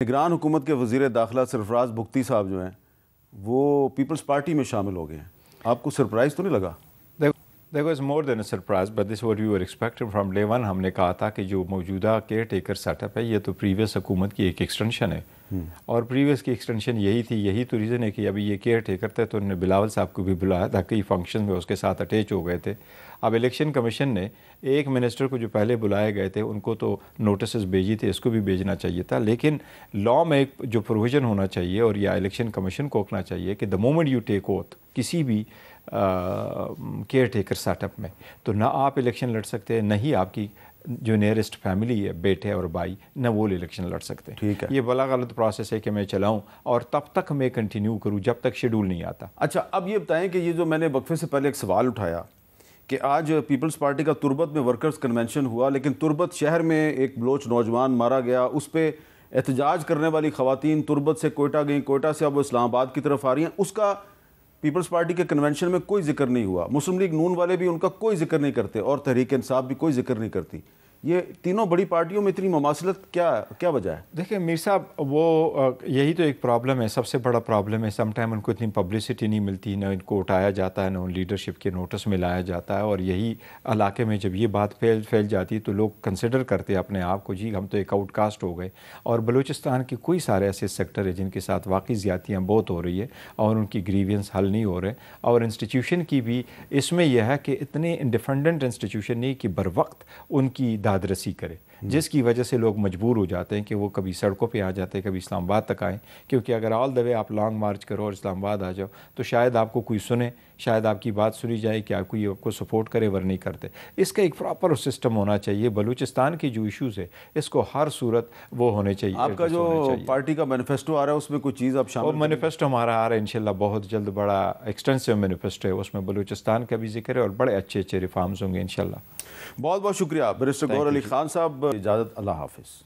निगरान हुकूमत के वजीर दाखिला सरफराज भुगती साहब जो हैं वो पीपल्स पार्टी में शामिल हो गए हैं आपको सरप्राइज़ तो नहीं लगा देखो is more than surprise but this what you are expected from day one हमने कहा था कि जो मौजूदा केयर टेकर सेटअप है ये तो प्रीवियस हुकूमत की एक एक्सटेंशन है हम्म। और प्रीवियस की एक्सटेंशन यही थी यही तो रीज़न है कि अभी ये केयर टेकर थे तो उन्होंने बिलावल साहब को भी बुलाया था कई फंक्शन में उसके साथ अटैच हो गए थे अब इलेक्शन कमीशन ने एक मिनिस्टर को जो पहले बुलाए गए थे उनको तो नोटिस भेजी थे इसको भी भेजना चाहिए था लेकिन लॉ में एक जो प्रोविज़न होना चाहिए और या इलेक्शन कमीशन को रखना चाहिए कि the moment you take oath किसी भी केयर टेकर सेटअप में तो ना आप इलेक्शन लड़ सकते हैं ना ही आपकी जो नियरेस्ट फैमिली है बेटे और भाई ना वो इलेक्शन लड़ सकते ठीक है ये बला गलत प्रोसेस है कि मैं चलाऊँ और तब तक मैं कंटिन्यू करूँ जब तक शेड्यूल नहीं आता अच्छा अब ये बताएं कि ये जो मैंने वक्फे से पहले एक सवाल उठाया कि आज पीपल्स पार्टी का तुरबत में वर्कर्स कन्वेंशन हुआ लेकिन तुरबत शहर में एक बलोच नौजवान मारा गया उस पर एहतजाज करने वाली खातन तुरबत से कोयटा गई कोयटा से अब इस्लामाबाद की तरफ आ रही हैं उसका पीपल्स पार्टी के कन्वेंशन में कोई जिक्र नहीं हुआ मुस्लिम लीग नून वाले भी उनका कोई जिक्र नहीं करते और तहरीक इंसाफ भी कोई जिक्र नहीं करती ये तीनों बड़ी पार्टियों में इतनी ममासलत क्या क्या वजह है देखिए मीर साहब वो यही तो एक प्रॉब्लम है सबसे बड़ा प्रॉब्लम है समटाइम उनको इतनी पब्लिसिटी नहीं मिलती ना इनको उठाया जाता है ना उन लीडरशिप के नोटिस में लाया जाता है और यही इलाके में जब ये बात फैल फैल जाती है तो लोग कंसिडर करते अपने आप को जी हम तो एक आउटकास्ट हो गए और बलूचिस्तान के कोई सारे ऐसे सेक्टर हैं जिनके साथ वाकई ज़्यादतियाँ बहुत हो रही है और उनकी ग्रीवियंस हल नहीं हो रहे और इंस्टीट्यूशन की भी इसमें यह है कि इतने इंडिपेंडेंट इंस्टीट्यूशन नहीं कि बर वक्त उनकी दादरसी करे हम्म। जिसकी वजह से लोग मजबूर हो जाते हैं कि वो कभी सड़कों पे आ जाते हैं कभी इस्लामाबाद तक आएँ क्योंकि अगर ऑल द वे आप लॉन्ग मार्च करो और इस्लामाबाद आ जाओ तो शायद आपको कोई सुने शायद आपकी बात सुनी जाए कि आपको ये आपको सपोर्ट करे वर नहीं करते इसका एक प्रॉपर सिस्टम होना चाहिए बलूचिस्तान की जो इशूज़ है इसको हर सूरत वो होने चाहिए आपका जो पार्टी का मैनीफेस्टो आ रहा है उसमें कुछ चीज़ आप शामिल मैनीफेस्टो हमारा आ रहा है इनशाला बहुत जल्द बड़ा एक्सटेंसिव मैनीफेस्टो है उसमें बलूचिस्तान का भी जिक्र है और बड़े अच्छे अच्छे रिफॉर्म्स होंगे इनशाला बहुत बहुत शुक्रिया बैरिस्टर गौर अली खान साहब इजाज़त अल्लाह हाफिज़